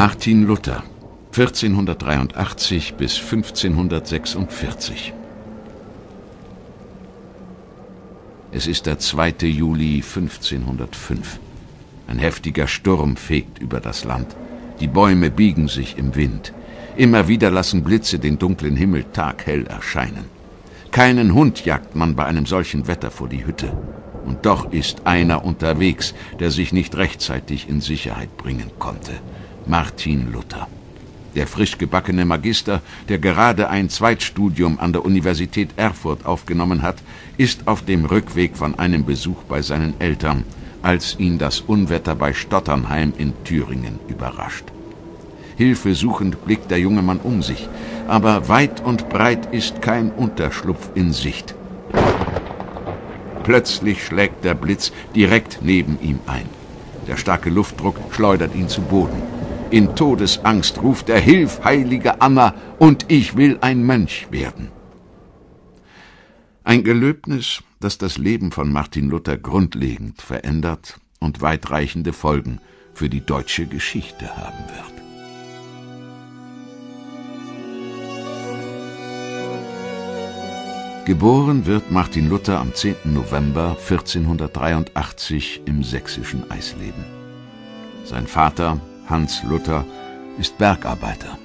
Martin Luther, 1483 bis 1546. Es ist der 2. Juli 1505. Ein heftiger Sturm fegt über das Land. Die Bäume biegen sich im Wind. Immer wieder lassen Blitze den dunklen Himmel taghell erscheinen. Keinen Hund jagt man bei einem solchen Wetter vor die Hütte. Und doch ist einer unterwegs, der sich nicht rechtzeitig in Sicherheit bringen konnte. Martin Luther. Der frisch gebackene Magister, der gerade ein Zweitstudium an der Universität Erfurt aufgenommen hat, ist auf dem Rückweg von einem Besuch bei seinen Eltern, als ihn das Unwetter bei Stotternheim in Thüringen überrascht. Hilfesuchend blickt der junge Mann um sich, aber weit und breit ist kein Unterschlupf in Sicht. Plötzlich schlägt der Blitz direkt neben ihm ein. Der starke Luftdruck schleudert ihn zu Boden. In Todesangst ruft er, Hilf, heilige Anna, und ich will ein Mönch werden. Ein Gelöbnis, das das Leben von Martin Luther grundlegend verändert und weitreichende Folgen für die deutsche Geschichte haben wird. Geboren wird Martin Luther am 10. November 1483 im sächsischen Eisleben. Sein Vater Hans Luther, ist Bergarbeiter.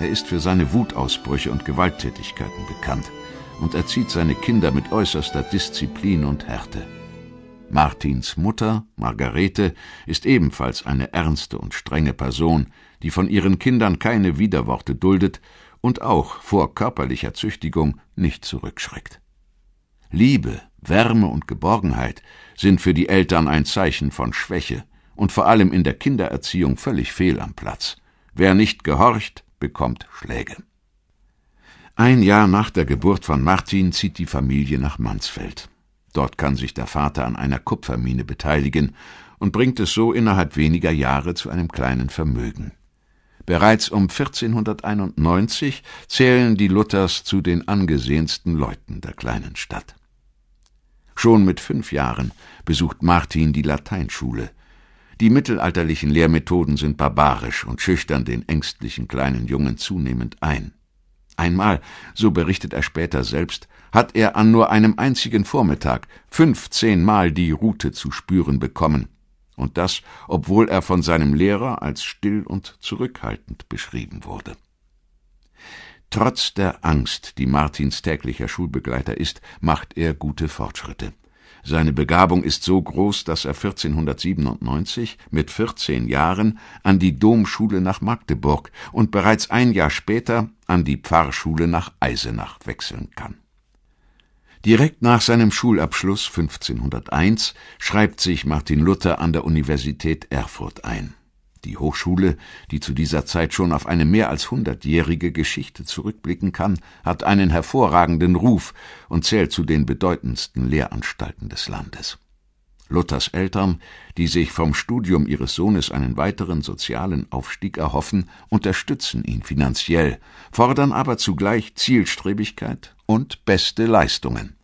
Er ist für seine Wutausbrüche und Gewalttätigkeiten bekannt und erzieht seine Kinder mit äußerster Disziplin und Härte. Martins Mutter, Margarete, ist ebenfalls eine ernste und strenge Person, die von ihren Kindern keine Widerworte duldet und auch vor körperlicher Züchtigung nicht zurückschreckt. Liebe, Wärme und Geborgenheit sind für die Eltern ein Zeichen von Schwäche, und vor allem in der Kindererziehung völlig fehl am Platz. Wer nicht gehorcht, bekommt Schläge. Ein Jahr nach der Geburt von Martin zieht die Familie nach Mansfeld. Dort kann sich der Vater an einer Kupfermine beteiligen und bringt es so innerhalb weniger Jahre zu einem kleinen Vermögen. Bereits um 1491 zählen die Luthers zu den angesehensten Leuten der kleinen Stadt. Schon mit fünf Jahren besucht Martin die Lateinschule, die mittelalterlichen Lehrmethoden sind barbarisch und schüchtern den ängstlichen kleinen Jungen zunehmend ein. Einmal, so berichtet er später selbst, hat er an nur einem einzigen Vormittag fünfzehnmal die Rute zu spüren bekommen. Und das, obwohl er von seinem Lehrer als still und zurückhaltend beschrieben wurde. Trotz der Angst, die Martins täglicher Schulbegleiter ist, macht er gute Fortschritte. Seine Begabung ist so groß, dass er 1497 mit 14 Jahren an die Domschule nach Magdeburg und bereits ein Jahr später an die Pfarrschule nach Eisenach wechseln kann. Direkt nach seinem Schulabschluss 1501 schreibt sich Martin Luther an der Universität Erfurt ein die Hochschule, die zu dieser Zeit schon auf eine mehr als hundertjährige Geschichte zurückblicken kann, hat einen hervorragenden Ruf und zählt zu den bedeutendsten Lehranstalten des Landes. Luthers Eltern, die sich vom Studium ihres Sohnes einen weiteren sozialen Aufstieg erhoffen, unterstützen ihn finanziell, fordern aber zugleich Zielstrebigkeit und beste Leistungen.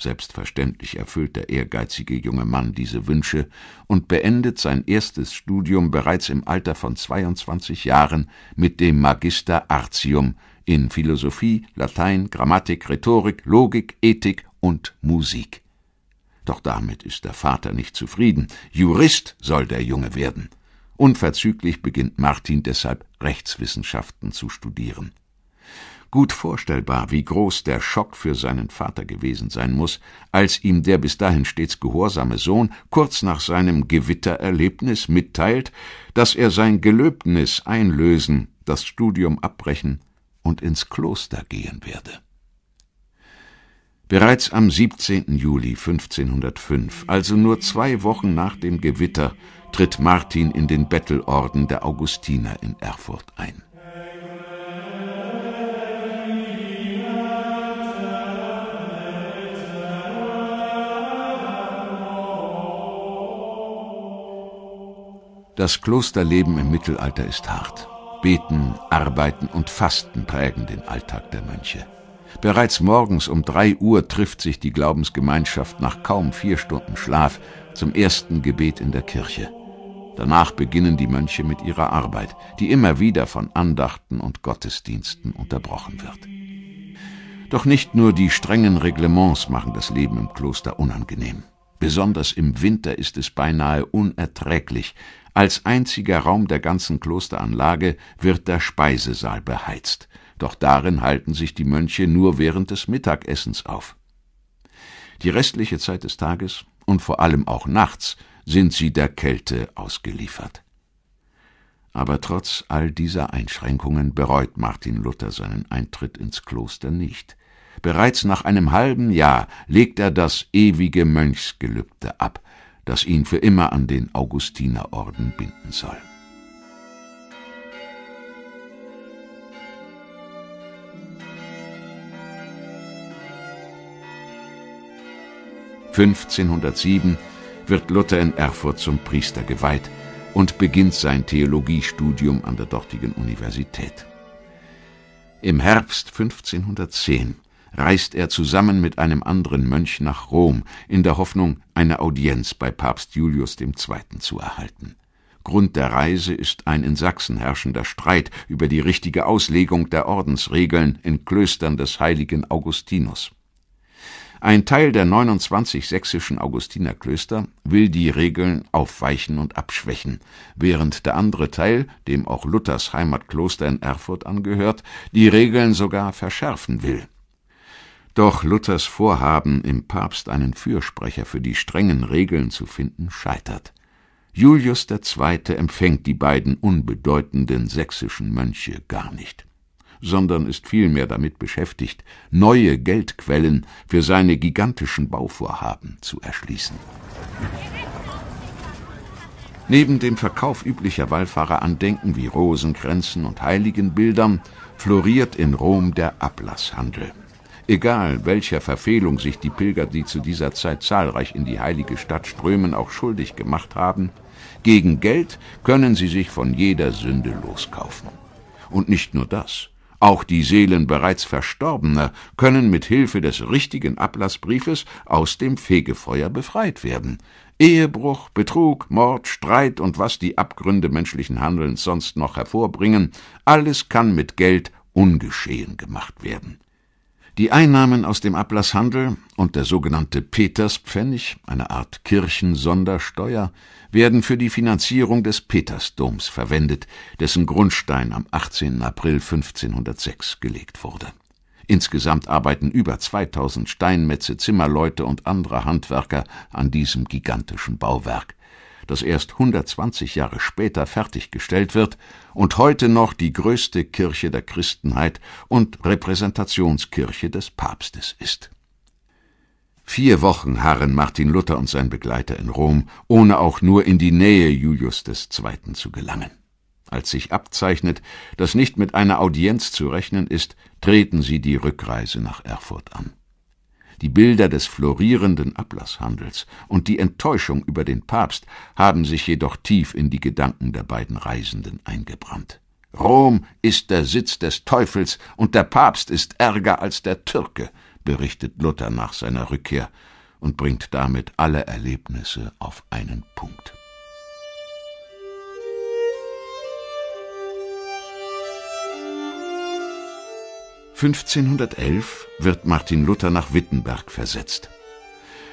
Selbstverständlich erfüllt der ehrgeizige junge Mann diese Wünsche und beendet sein erstes Studium bereits im Alter von 22 Jahren mit dem Magister Artium in Philosophie, Latein, Grammatik, Rhetorik, Logik, Ethik und Musik. Doch damit ist der Vater nicht zufrieden. Jurist soll der Junge werden. Unverzüglich beginnt Martin deshalb Rechtswissenschaften zu studieren. Gut vorstellbar, wie groß der Schock für seinen Vater gewesen sein muss, als ihm der bis dahin stets gehorsame Sohn kurz nach seinem Gewittererlebnis mitteilt, dass er sein Gelöbnis einlösen, das Studium abbrechen und ins Kloster gehen werde. Bereits am 17. Juli 1505, also nur zwei Wochen nach dem Gewitter, tritt Martin in den Bettelorden der Augustiner in Erfurt ein. Das Klosterleben im Mittelalter ist hart. Beten, Arbeiten und Fasten prägen den Alltag der Mönche. Bereits morgens um drei Uhr trifft sich die Glaubensgemeinschaft nach kaum vier Stunden Schlaf zum ersten Gebet in der Kirche. Danach beginnen die Mönche mit ihrer Arbeit, die immer wieder von Andachten und Gottesdiensten unterbrochen wird. Doch nicht nur die strengen Reglements machen das Leben im Kloster unangenehm. Besonders im Winter ist es beinahe unerträglich. Als einziger Raum der ganzen Klosteranlage wird der Speisesaal beheizt. Doch darin halten sich die Mönche nur während des Mittagessens auf. Die restliche Zeit des Tages und vor allem auch nachts sind sie der Kälte ausgeliefert. Aber trotz all dieser Einschränkungen bereut Martin Luther seinen Eintritt ins Kloster nicht. Bereits nach einem halben Jahr legt er das ewige Mönchsgelübde ab, das ihn für immer an den Augustinerorden binden soll. (1507) wird Luther in Erfurt zum Priester geweiht und beginnt sein Theologiestudium an der dortigen Universität. Im Herbst 1510 reist er zusammen mit einem anderen Mönch nach Rom in der Hoffnung, eine Audienz bei Papst Julius II. zu erhalten. Grund der Reise ist ein in Sachsen herrschender Streit über die richtige Auslegung der Ordensregeln in Klöstern des heiligen Augustinus. Ein Teil der 29 sächsischen Augustinerklöster will die Regeln aufweichen und abschwächen, während der andere Teil, dem auch Luthers Heimatkloster in Erfurt angehört, die Regeln sogar verschärfen will. Doch Luthers Vorhaben, im Papst einen Fürsprecher für die strengen Regeln zu finden, scheitert. Julius II. empfängt die beiden unbedeutenden sächsischen Mönche gar nicht, sondern ist vielmehr damit beschäftigt, neue Geldquellen für seine gigantischen Bauvorhaben zu erschließen. Neben dem Verkauf üblicher Wallfahrerandenken wie Rosenkränzen und Heiligenbildern floriert in Rom der Ablasshandel. Egal welcher Verfehlung sich die Pilger, die zu dieser Zeit zahlreich in die heilige Stadt strömen, auch schuldig gemacht haben, gegen Geld können sie sich von jeder Sünde loskaufen. Und nicht nur das. Auch die Seelen bereits Verstorbener können mit Hilfe des richtigen Ablassbriefes aus dem Fegefeuer befreit werden. Ehebruch, Betrug, Mord, Streit und was die Abgründe menschlichen Handelns sonst noch hervorbringen, alles kann mit Geld ungeschehen gemacht werden. Die Einnahmen aus dem Ablasshandel und der sogenannte Peterspfennig, eine Art Kirchensondersteuer, werden für die Finanzierung des Petersdoms verwendet, dessen Grundstein am 18. April 1506 gelegt wurde. Insgesamt arbeiten über 2000 Steinmetze, Zimmerleute und andere Handwerker an diesem gigantischen Bauwerk das erst 120 Jahre später fertiggestellt wird und heute noch die größte Kirche der Christenheit und Repräsentationskirche des Papstes ist. Vier Wochen harren Martin Luther und sein Begleiter in Rom, ohne auch nur in die Nähe Julius II. zu gelangen. Als sich abzeichnet, dass nicht mit einer Audienz zu rechnen ist, treten sie die Rückreise nach Erfurt an die Bilder des florierenden Ablasshandels und die Enttäuschung über den Papst haben sich jedoch tief in die Gedanken der beiden Reisenden eingebrannt. Rom ist der Sitz des Teufels und der Papst ist ärger als der Türke, berichtet Luther nach seiner Rückkehr und bringt damit alle Erlebnisse auf einen Punkt. 1511 wird Martin Luther nach Wittenberg versetzt.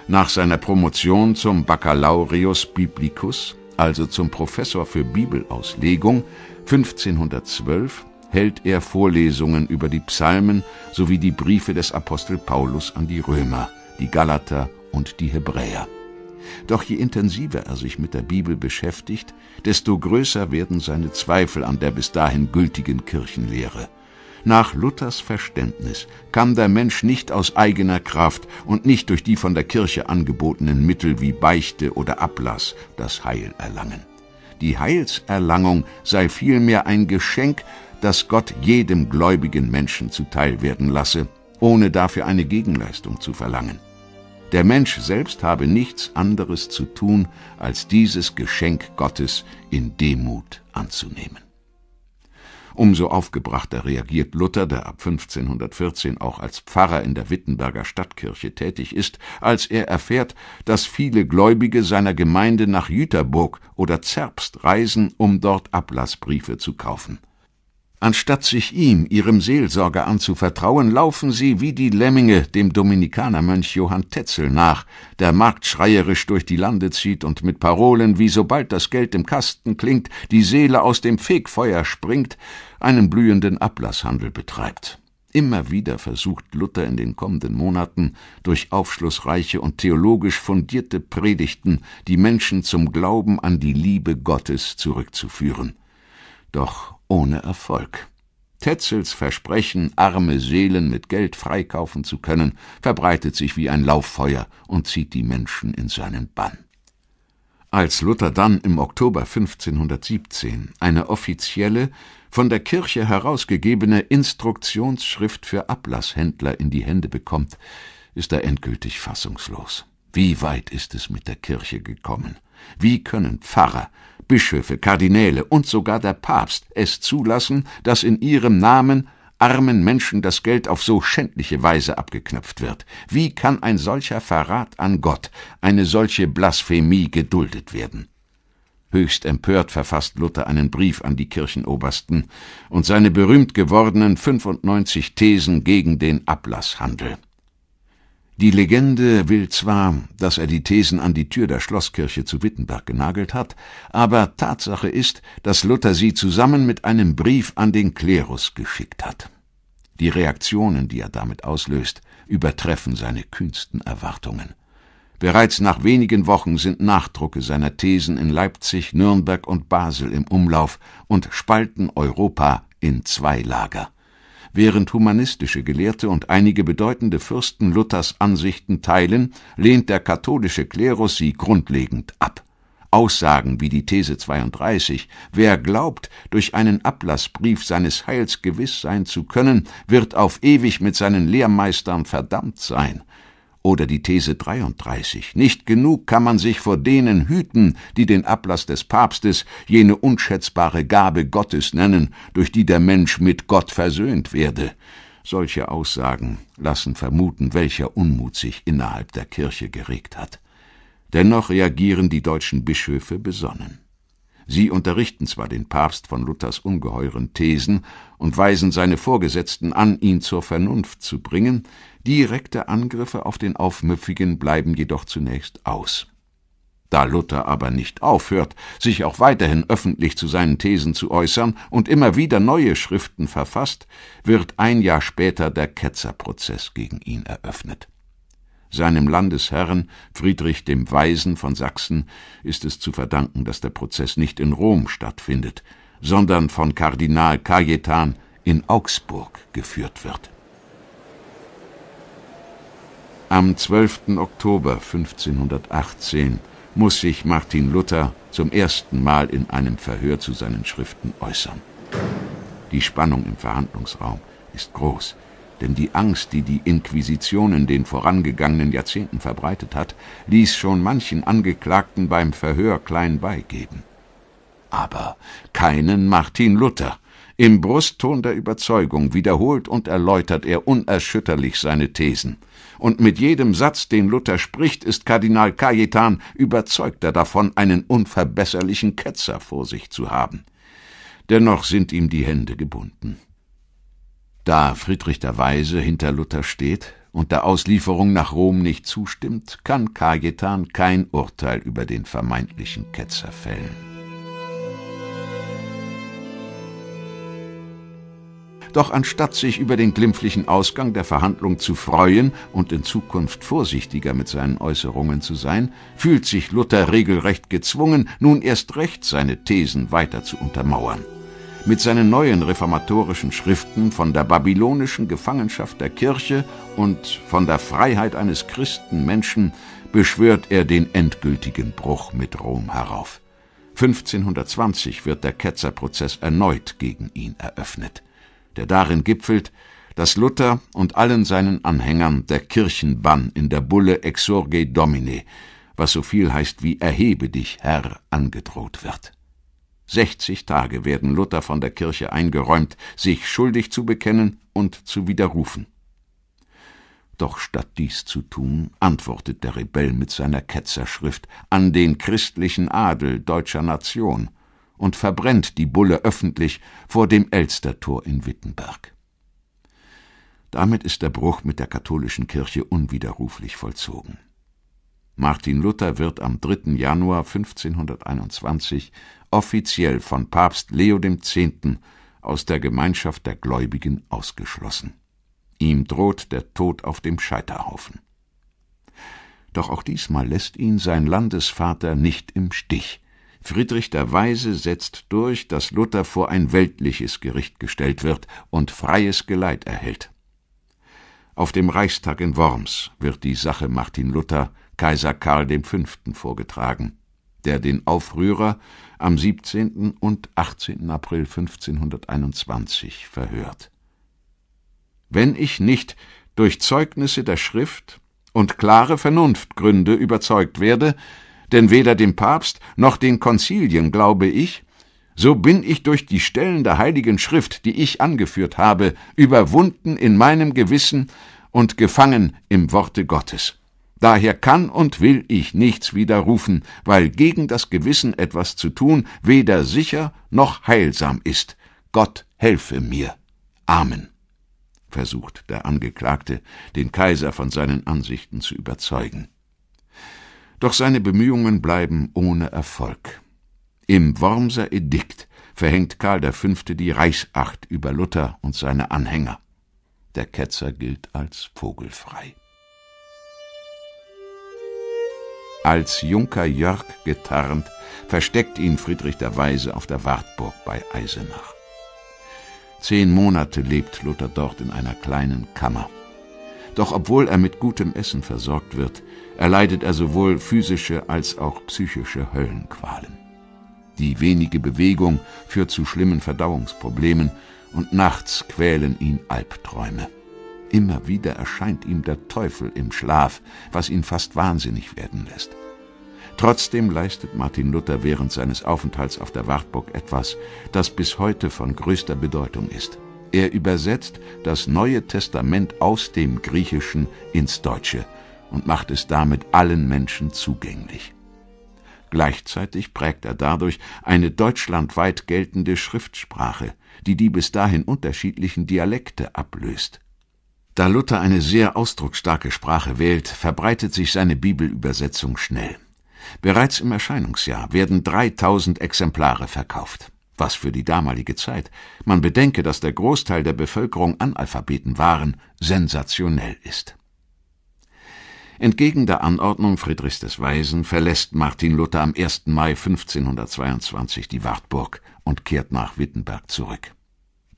Nach seiner Promotion zum Baccalaureus Biblicus, also zum Professor für Bibelauslegung, 1512 hält er Vorlesungen über die Psalmen sowie die Briefe des Apostel Paulus an die Römer, die Galater und die Hebräer. Doch je intensiver er sich mit der Bibel beschäftigt, desto größer werden seine Zweifel an der bis dahin gültigen Kirchenlehre. Nach Luthers Verständnis kann der Mensch nicht aus eigener Kraft und nicht durch die von der Kirche angebotenen Mittel wie Beichte oder Ablass das Heil erlangen. Die Heilserlangung sei vielmehr ein Geschenk, das Gott jedem gläubigen Menschen zuteil werden lasse, ohne dafür eine Gegenleistung zu verlangen. Der Mensch selbst habe nichts anderes zu tun, als dieses Geschenk Gottes in Demut anzunehmen. Umso aufgebrachter reagiert Luther, der ab 1514 auch als Pfarrer in der Wittenberger Stadtkirche tätig ist, als er erfährt, dass viele Gläubige seiner Gemeinde nach Jüterburg oder Zerbst reisen, um dort Ablassbriefe zu kaufen. Anstatt sich ihm, ihrem Seelsorger anzuvertrauen, laufen sie wie die Lemminge dem Dominikanermönch Johann Tetzel nach, der marktschreierisch durch die Lande zieht und mit Parolen, wie sobald das Geld im Kasten klingt, die Seele aus dem Fegfeuer springt, einen blühenden Ablasshandel betreibt. Immer wieder versucht Luther in den kommenden Monaten durch aufschlussreiche und theologisch fundierte Predigten die Menschen zum Glauben an die Liebe Gottes zurückzuführen. Doch ohne Erfolg. Tetzels Versprechen, arme Seelen mit Geld freikaufen zu können, verbreitet sich wie ein Lauffeuer und zieht die Menschen in seinen Bann. Als Luther dann im Oktober 1517 eine offizielle, von der Kirche herausgegebene Instruktionsschrift für Ablasshändler in die Hände bekommt, ist er endgültig fassungslos. Wie weit ist es mit der Kirche gekommen? Wie können Pfarrer, Bischöfe, Kardinäle und sogar der Papst es zulassen, dass in ihrem Namen armen Menschen das Geld auf so schändliche Weise abgeknöpft wird? Wie kann ein solcher Verrat an Gott, eine solche Blasphemie geduldet werden? Höchst empört verfasst Luther einen Brief an die Kirchenobersten und seine berühmt gewordenen 95 Thesen gegen den Ablasshandel. Die Legende will zwar, dass er die Thesen an die Tür der Schlosskirche zu Wittenberg genagelt hat, aber Tatsache ist, dass Luther sie zusammen mit einem Brief an den Klerus geschickt hat. Die Reaktionen, die er damit auslöst, übertreffen seine kühnsten Erwartungen. Bereits nach wenigen Wochen sind Nachdrucke seiner Thesen in Leipzig, Nürnberg und Basel im Umlauf und spalten Europa in zwei Lager. Während humanistische Gelehrte und einige bedeutende Fürsten Luthers Ansichten teilen, lehnt der katholische Klerus sie grundlegend ab. Aussagen wie die These 32, wer glaubt, durch einen Ablassbrief seines Heils gewiss sein zu können, wird auf ewig mit seinen Lehrmeistern verdammt sein, oder die These 33. Nicht genug kann man sich vor denen hüten, die den Ablass des Papstes, jene unschätzbare Gabe Gottes nennen, durch die der Mensch mit Gott versöhnt werde. Solche Aussagen lassen vermuten, welcher Unmut sich innerhalb der Kirche geregt hat. Dennoch reagieren die deutschen Bischöfe besonnen. Sie unterrichten zwar den Papst von Luthers ungeheuren Thesen und weisen seine Vorgesetzten an, ihn zur Vernunft zu bringen, Direkte Angriffe auf den Aufmüpfigen bleiben jedoch zunächst aus. Da Luther aber nicht aufhört, sich auch weiterhin öffentlich zu seinen Thesen zu äußern und immer wieder neue Schriften verfasst, wird ein Jahr später der Ketzerprozess gegen ihn eröffnet. Seinem Landesherrn Friedrich dem Weisen von Sachsen ist es zu verdanken, dass der Prozess nicht in Rom stattfindet, sondern von Kardinal Cajetan in Augsburg geführt wird. Am 12. Oktober 1518 muss sich Martin Luther zum ersten Mal in einem Verhör zu seinen Schriften äußern. Die Spannung im Verhandlungsraum ist groß, denn die Angst, die die Inquisition in den vorangegangenen Jahrzehnten verbreitet hat, ließ schon manchen Angeklagten beim Verhör klein beigeben. Aber keinen Martin Luther. Im Brustton der Überzeugung wiederholt und erläutert er unerschütterlich seine Thesen und mit jedem Satz, den Luther spricht, ist Kardinal Cajetan überzeugter davon, einen unverbesserlichen Ketzer vor sich zu haben. Dennoch sind ihm die Hände gebunden. Da Friedrich der Weise hinter Luther steht und der Auslieferung nach Rom nicht zustimmt, kann Cajetan kein Urteil über den vermeintlichen Ketzer fällen. Doch anstatt sich über den glimpflichen Ausgang der Verhandlung zu freuen und in Zukunft vorsichtiger mit seinen Äußerungen zu sein, fühlt sich Luther regelrecht gezwungen, nun erst recht seine Thesen weiter zu untermauern. Mit seinen neuen reformatorischen Schriften von der babylonischen Gefangenschaft der Kirche und von der Freiheit eines Christenmenschen beschwört er den endgültigen Bruch mit Rom herauf. 1520 wird der Ketzerprozess erneut gegen ihn eröffnet der darin gipfelt, dass Luther und allen seinen Anhängern der Kirchenbann in der Bulle Exurge Domine, was so viel heißt wie Erhebe dich, Herr, angedroht wird. 60 Tage werden Luther von der Kirche eingeräumt, sich schuldig zu bekennen und zu widerrufen. Doch statt dies zu tun, antwortet der Rebell mit seiner Ketzerschrift an den christlichen Adel deutscher Nation und verbrennt die Bulle öffentlich vor dem Elstertor in Wittenberg. Damit ist der Bruch mit der katholischen Kirche unwiderruflich vollzogen. Martin Luther wird am 3. Januar 1521 offiziell von Papst Leo X. aus der Gemeinschaft der Gläubigen ausgeschlossen. Ihm droht der Tod auf dem Scheiterhaufen. Doch auch diesmal lässt ihn sein Landesvater nicht im Stich – Friedrich der Weise setzt durch, dass Luther vor ein weltliches Gericht gestellt wird und freies Geleit erhält. Auf dem Reichstag in Worms wird die Sache Martin Luther Kaiser Karl V. vorgetragen, der den Aufrührer am 17. und 18. April 1521 verhört. Wenn ich nicht durch Zeugnisse der Schrift und klare Vernunftgründe überzeugt werde, denn weder dem Papst noch den Konzilien glaube ich, so bin ich durch die Stellen der Heiligen Schrift, die ich angeführt habe, überwunden in meinem Gewissen und gefangen im Worte Gottes. Daher kann und will ich nichts widerrufen, weil gegen das Gewissen etwas zu tun weder sicher noch heilsam ist. Gott helfe mir. Amen. Versucht der Angeklagte, den Kaiser von seinen Ansichten zu überzeugen. Doch seine Bemühungen bleiben ohne Erfolg. Im Wormser Edikt verhängt Karl V. die Reichsacht über Luther und seine Anhänger. Der Ketzer gilt als vogelfrei. Als Junker Jörg getarnt, versteckt ihn Friedrich der Weise auf der Wartburg bei Eisenach. Zehn Monate lebt Luther dort in einer kleinen Kammer. Doch obwohl er mit gutem Essen versorgt wird, erleidet er sowohl physische als auch psychische Höllenqualen. Die wenige Bewegung führt zu schlimmen Verdauungsproblemen und nachts quälen ihn Albträume. Immer wieder erscheint ihm der Teufel im Schlaf, was ihn fast wahnsinnig werden lässt. Trotzdem leistet Martin Luther während seines Aufenthalts auf der Wartburg etwas, das bis heute von größter Bedeutung ist. Er übersetzt das Neue Testament aus dem Griechischen ins Deutsche und macht es damit allen Menschen zugänglich. Gleichzeitig prägt er dadurch eine deutschlandweit geltende Schriftsprache, die die bis dahin unterschiedlichen Dialekte ablöst. Da Luther eine sehr ausdrucksstarke Sprache wählt, verbreitet sich seine Bibelübersetzung schnell. Bereits im Erscheinungsjahr werden 3000 Exemplare verkauft. Was für die damalige Zeit. Man bedenke, dass der Großteil der Bevölkerung Analphabeten waren, sensationell ist. Entgegen der Anordnung Friedrichs des Weisen verlässt Martin Luther am 1. Mai 1522 die Wartburg und kehrt nach Wittenberg zurück.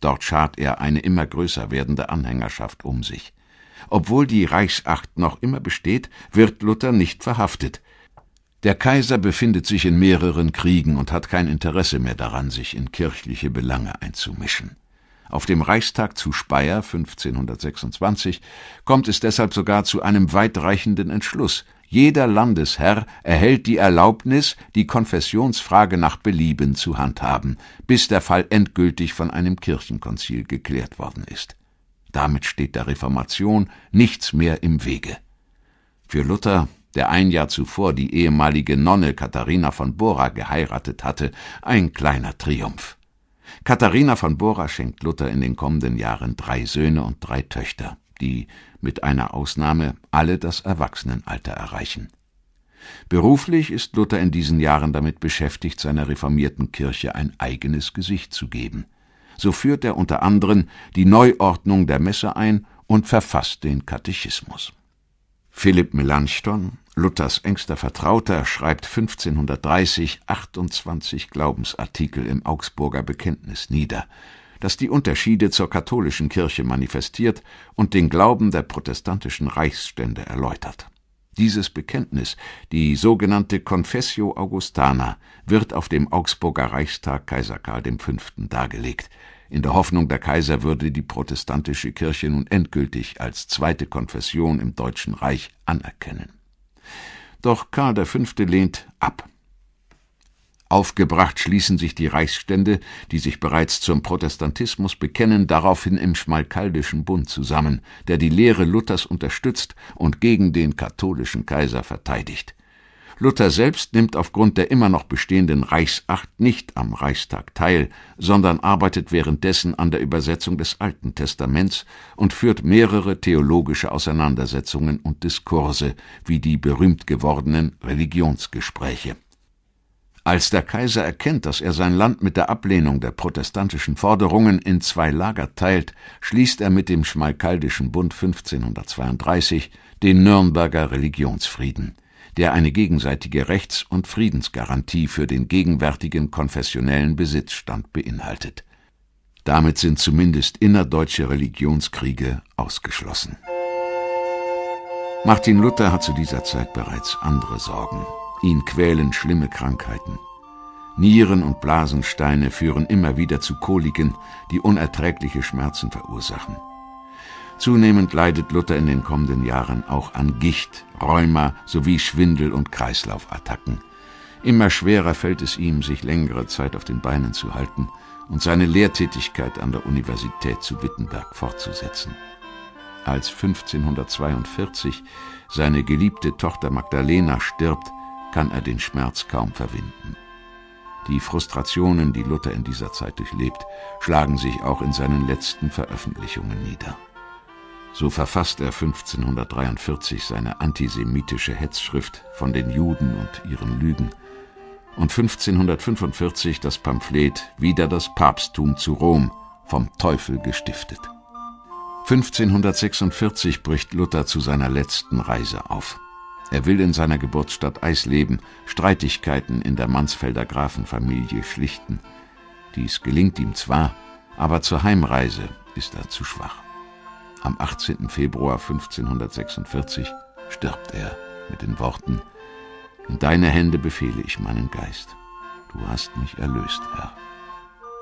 Dort schart er eine immer größer werdende Anhängerschaft um sich. Obwohl die Reichsacht noch immer besteht, wird Luther nicht verhaftet. Der Kaiser befindet sich in mehreren Kriegen und hat kein Interesse mehr daran, sich in kirchliche Belange einzumischen. Auf dem Reichstag zu Speyer 1526 kommt es deshalb sogar zu einem weitreichenden Entschluss. Jeder Landesherr erhält die Erlaubnis, die Konfessionsfrage nach Belieben zu handhaben, bis der Fall endgültig von einem Kirchenkonzil geklärt worden ist. Damit steht der Reformation nichts mehr im Wege. Für Luther der ein Jahr zuvor die ehemalige Nonne Katharina von Bora geheiratet hatte, ein kleiner Triumph. Katharina von Bora schenkt Luther in den kommenden Jahren drei Söhne und drei Töchter, die, mit einer Ausnahme, alle das Erwachsenenalter erreichen. Beruflich ist Luther in diesen Jahren damit beschäftigt, seiner reformierten Kirche ein eigenes Gesicht zu geben. So führt er unter anderem die Neuordnung der Messe ein und verfasst den Katechismus. Philipp Melanchthon, Luthers engster Vertrauter, schreibt 1530 28 Glaubensartikel im Augsburger Bekenntnis nieder, das die Unterschiede zur katholischen Kirche manifestiert und den Glauben der protestantischen Reichsstände erläutert. Dieses Bekenntnis, die sogenannte Confessio Augustana, wird auf dem Augsburger Reichstag Kaiser Karl V. dargelegt – in der Hoffnung, der Kaiser würde die protestantische Kirche nun endgültig als zweite Konfession im Deutschen Reich anerkennen. Doch Karl V. lehnt ab. Aufgebracht schließen sich die Reichsstände, die sich bereits zum Protestantismus bekennen, daraufhin im Schmalkaldischen Bund zusammen, der die Lehre Luthers unterstützt und gegen den katholischen Kaiser verteidigt. Luther selbst nimmt aufgrund der immer noch bestehenden Reichsacht nicht am Reichstag teil, sondern arbeitet währenddessen an der Übersetzung des Alten Testaments und führt mehrere theologische Auseinandersetzungen und Diskurse, wie die berühmt gewordenen Religionsgespräche. Als der Kaiser erkennt, dass er sein Land mit der Ablehnung der protestantischen Forderungen in zwei Lager teilt, schließt er mit dem Schmalkaldischen Bund 1532 den Nürnberger Religionsfrieden der eine gegenseitige Rechts- und Friedensgarantie für den gegenwärtigen konfessionellen Besitzstand beinhaltet. Damit sind zumindest innerdeutsche Religionskriege ausgeschlossen. Martin Luther hat zu dieser Zeit bereits andere Sorgen. Ihn quälen schlimme Krankheiten. Nieren- und Blasensteine führen immer wieder zu Koliken, die unerträgliche Schmerzen verursachen. Zunehmend leidet Luther in den kommenden Jahren auch an Gicht, Rheuma sowie Schwindel- und Kreislaufattacken. Immer schwerer fällt es ihm, sich längere Zeit auf den Beinen zu halten und seine Lehrtätigkeit an der Universität zu Wittenberg fortzusetzen. Als 1542 seine geliebte Tochter Magdalena stirbt, kann er den Schmerz kaum verwinden. Die Frustrationen, die Luther in dieser Zeit durchlebt, schlagen sich auch in seinen letzten Veröffentlichungen nieder. So verfasst er 1543 seine antisemitische Hetzschrift von den Juden und ihren Lügen und 1545 das Pamphlet Wieder das Papsttum zu Rom, vom Teufel gestiftet. 1546 bricht Luther zu seiner letzten Reise auf. Er will in seiner Geburtsstadt Eisleben Streitigkeiten in der Mansfelder Grafenfamilie schlichten. Dies gelingt ihm zwar, aber zur Heimreise ist er zu schwach. Am 18. Februar 1546 stirbt er mit den Worten In deine Hände befehle ich meinen Geist. Du hast mich erlöst, Herr,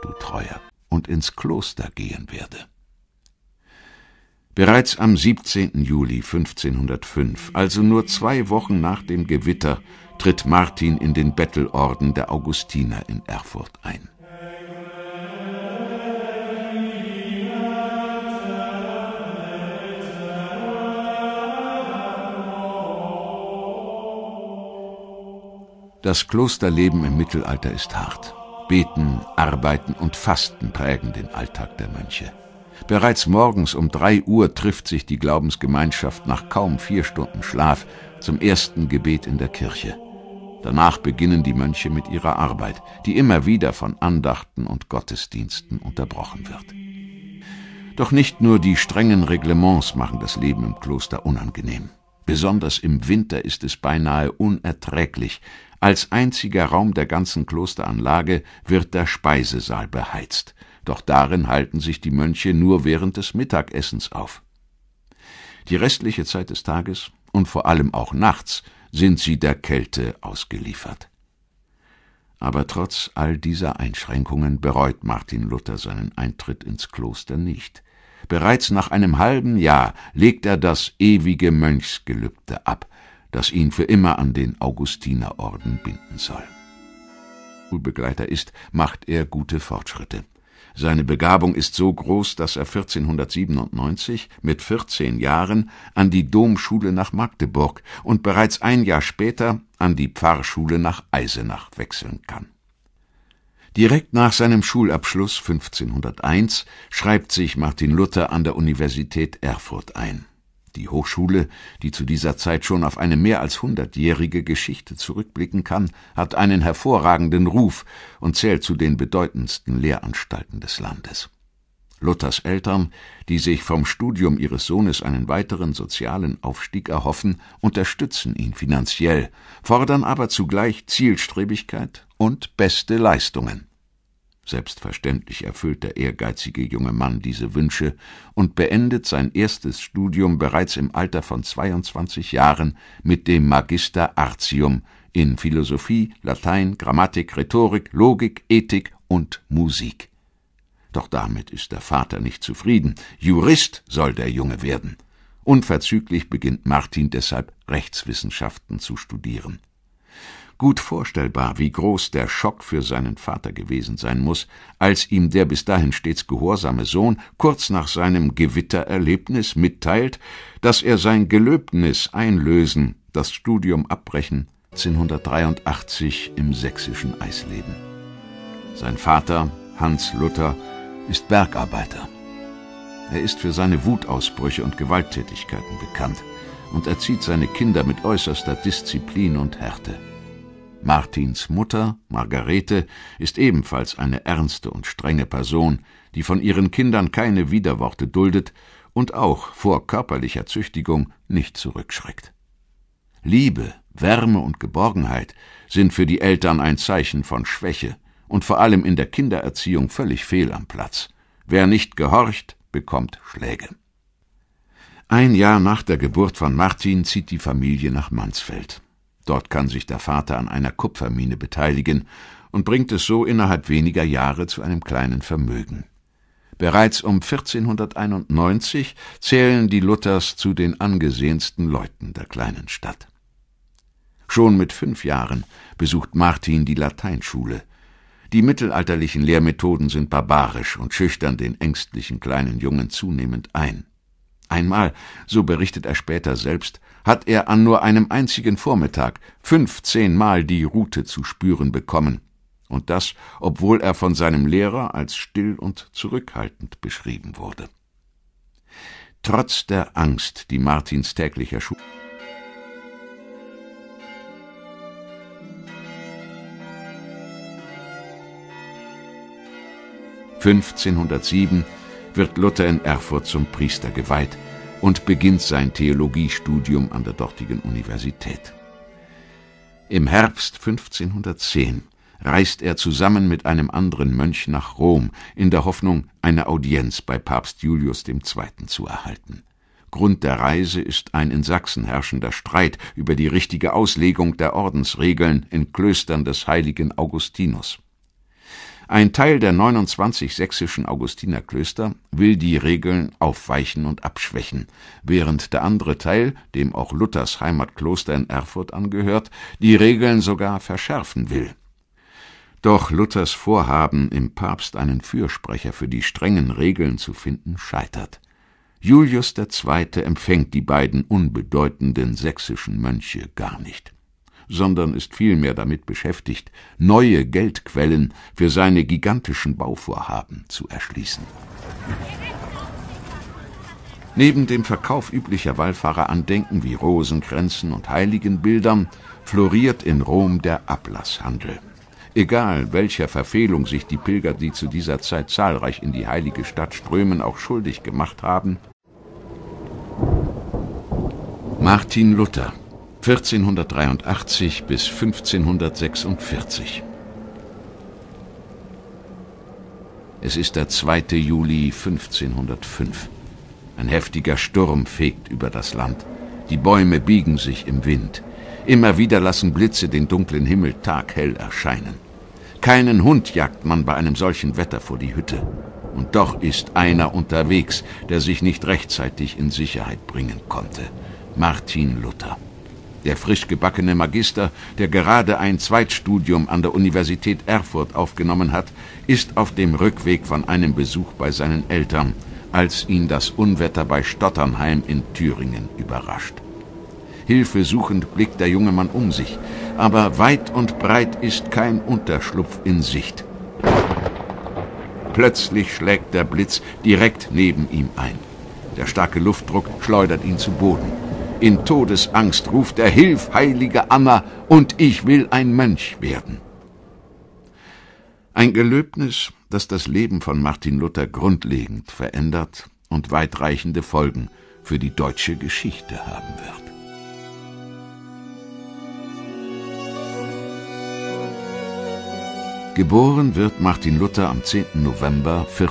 du Treuer, und ins Kloster gehen werde. Bereits am 17. Juli 1505, also nur zwei Wochen nach dem Gewitter, tritt Martin in den Bettelorden der Augustiner in Erfurt ein. Das Klosterleben im Mittelalter ist hart. Beten, Arbeiten und Fasten prägen den Alltag der Mönche. Bereits morgens um drei Uhr trifft sich die Glaubensgemeinschaft nach kaum vier Stunden Schlaf zum ersten Gebet in der Kirche. Danach beginnen die Mönche mit ihrer Arbeit, die immer wieder von Andachten und Gottesdiensten unterbrochen wird. Doch nicht nur die strengen Reglements machen das Leben im Kloster unangenehm. Besonders im Winter ist es beinahe unerträglich. Als einziger Raum der ganzen Klosteranlage wird der Speisesaal beheizt. Doch darin halten sich die Mönche nur während des Mittagessens auf. Die restliche Zeit des Tages und vor allem auch nachts sind sie der Kälte ausgeliefert. Aber trotz all dieser Einschränkungen bereut Martin Luther seinen Eintritt ins Kloster nicht. Bereits nach einem halben Jahr legt er das ewige Mönchsgelübde ab, das ihn für immer an den Augustinerorden binden soll. Schulbegleiter ist, macht er gute Fortschritte. Seine Begabung ist so groß, dass er 1497 mit 14 Jahren an die Domschule nach Magdeburg und bereits ein Jahr später an die Pfarrschule nach Eisenach wechseln kann. Direkt nach seinem Schulabschluss 1501 schreibt sich Martin Luther an der Universität Erfurt ein. Die Hochschule, die zu dieser Zeit schon auf eine mehr als hundertjährige Geschichte zurückblicken kann, hat einen hervorragenden Ruf und zählt zu den bedeutendsten Lehranstalten des Landes. Luthers Eltern, die sich vom Studium ihres Sohnes einen weiteren sozialen Aufstieg erhoffen, unterstützen ihn finanziell, fordern aber zugleich Zielstrebigkeit und beste Leistungen. Selbstverständlich erfüllt der ehrgeizige junge Mann diese Wünsche und beendet sein erstes Studium bereits im Alter von 22 Jahren mit dem Magister Artium in Philosophie, Latein, Grammatik, Rhetorik, Logik, Ethik und Musik. Doch damit ist der Vater nicht zufrieden. Jurist soll der Junge werden. Unverzüglich beginnt Martin deshalb Rechtswissenschaften zu studieren. Gut vorstellbar, wie groß der Schock für seinen Vater gewesen sein muss, als ihm der bis dahin stets gehorsame Sohn kurz nach seinem Gewittererlebnis mitteilt, dass er sein Gelöbnis einlösen, das Studium abbrechen, 1883 im sächsischen Eisleben. Sein Vater, Hans Luther, ist Bergarbeiter. Er ist für seine Wutausbrüche und Gewalttätigkeiten bekannt und erzieht seine Kinder mit äußerster Disziplin und Härte. Martins Mutter, Margarete, ist ebenfalls eine ernste und strenge Person, die von ihren Kindern keine Widerworte duldet und auch vor körperlicher Züchtigung nicht zurückschreckt. Liebe, Wärme und Geborgenheit sind für die Eltern ein Zeichen von Schwäche und vor allem in der Kindererziehung völlig fehl am Platz. Wer nicht gehorcht, bekommt Schläge. Ein Jahr nach der Geburt von Martin zieht die Familie nach Mansfeld. Dort kann sich der Vater an einer Kupfermine beteiligen und bringt es so innerhalb weniger Jahre zu einem kleinen Vermögen. Bereits um 1491 zählen die Luthers zu den angesehensten Leuten der kleinen Stadt. Schon mit fünf Jahren besucht Martin die Lateinschule. Die mittelalterlichen Lehrmethoden sind barbarisch und schüchtern den ängstlichen kleinen Jungen zunehmend ein. Einmal, so berichtet er später selbst, hat er an nur einem einzigen Vormittag fünfzehnmal die Rute zu spüren bekommen. Und das, obwohl er von seinem Lehrer als still und zurückhaltend beschrieben wurde. Trotz der Angst, die Martins täglicher Schule. (1507) wird Luther in Erfurt zum Priester geweiht und beginnt sein Theologiestudium an der dortigen Universität. Im Herbst 1510 reist er zusammen mit einem anderen Mönch nach Rom in der Hoffnung, eine Audienz bei Papst Julius II. zu erhalten. Grund der Reise ist ein in Sachsen herrschender Streit über die richtige Auslegung der Ordensregeln in Klöstern des heiligen Augustinus. Ein Teil der 29 sächsischen Augustinerklöster will die Regeln aufweichen und abschwächen, während der andere Teil, dem auch Luthers Heimatkloster in Erfurt angehört, die Regeln sogar verschärfen will. Doch Luthers Vorhaben, im Papst einen Fürsprecher für die strengen Regeln zu finden, scheitert. Julius II. empfängt die beiden unbedeutenden sächsischen Mönche gar nicht sondern ist vielmehr damit beschäftigt, neue Geldquellen für seine gigantischen Bauvorhaben zu erschließen. Neben dem Verkauf üblicher Wallfahrerandenken wie Rosenkränzen und Heiligenbildern floriert in Rom der Ablasshandel. Egal welcher Verfehlung sich die Pilger, die zu dieser Zeit zahlreich in die heilige Stadt strömen, auch schuldig gemacht haben. Martin Luther 1483 bis 1546. Es ist der 2. Juli 1505. Ein heftiger Sturm fegt über das Land. Die Bäume biegen sich im Wind. Immer wieder lassen Blitze den dunklen Himmel taghell erscheinen. Keinen Hund jagt man bei einem solchen Wetter vor die Hütte. Und doch ist einer unterwegs, der sich nicht rechtzeitig in Sicherheit bringen konnte. Martin Luther der frisch gebackene Magister, der gerade ein Zweitstudium an der Universität Erfurt aufgenommen hat, ist auf dem Rückweg von einem Besuch bei seinen Eltern, als ihn das Unwetter bei Stotternheim in Thüringen überrascht. Hilfesuchend blickt der junge Mann um sich, aber weit und breit ist kein Unterschlupf in Sicht. Plötzlich schlägt der Blitz direkt neben ihm ein. Der starke Luftdruck schleudert ihn zu Boden. In Todesangst ruft er, Hilf, heilige Anna, und ich will ein Mönch werden. Ein Gelöbnis, das das Leben von Martin Luther grundlegend verändert und weitreichende Folgen für die deutsche Geschichte haben wird. Geboren wird Martin Luther am 10. November 14.